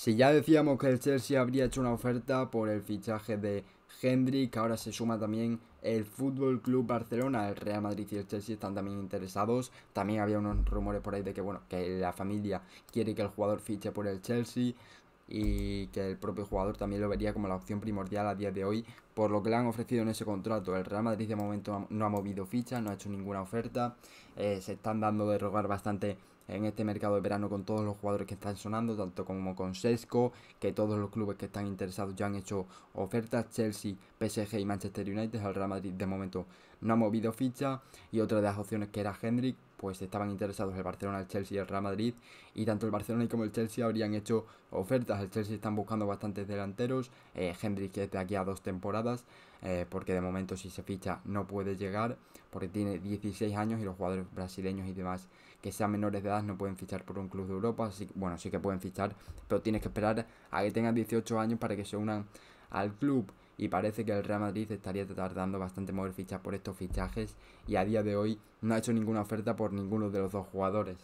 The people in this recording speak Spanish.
Si ya decíamos que el Chelsea habría hecho una oferta por el fichaje de Hendrik, ahora se suma también el Fútbol Club Barcelona, el Real Madrid y el Chelsea están también interesados. También había unos rumores por ahí de que bueno, que la familia quiere que el jugador fiche por el Chelsea y que el propio jugador también lo vería como la opción primordial a día de hoy por lo que le han ofrecido en ese contrato. El Real Madrid de momento no ha movido ficha, no ha hecho ninguna oferta, eh, se están dando de rogar bastante en este mercado de verano con todos los jugadores que están sonando, tanto como con Sesco, que todos los clubes que están interesados ya han hecho ofertas, Chelsea, PSG y Manchester United, el Real Madrid de momento no ha movido ficha, y otra de las opciones que era Hendrick, pues estaban interesados el Barcelona, el Chelsea y el Real Madrid y tanto el Barcelona como el Chelsea habrían hecho ofertas. El Chelsea están buscando bastantes delanteros, eh, es de aquí a dos temporadas eh, porque de momento si se ficha no puede llegar porque tiene 16 años y los jugadores brasileños y demás que sean menores de edad no pueden fichar por un club de Europa, así, bueno sí que pueden fichar pero tienes que esperar a que tengan 18 años para que se unan al club y parece que el Real Madrid estaría tardando bastante en mover fichas por estos fichajes y a día de hoy no ha hecho ninguna oferta por ninguno de los dos jugadores.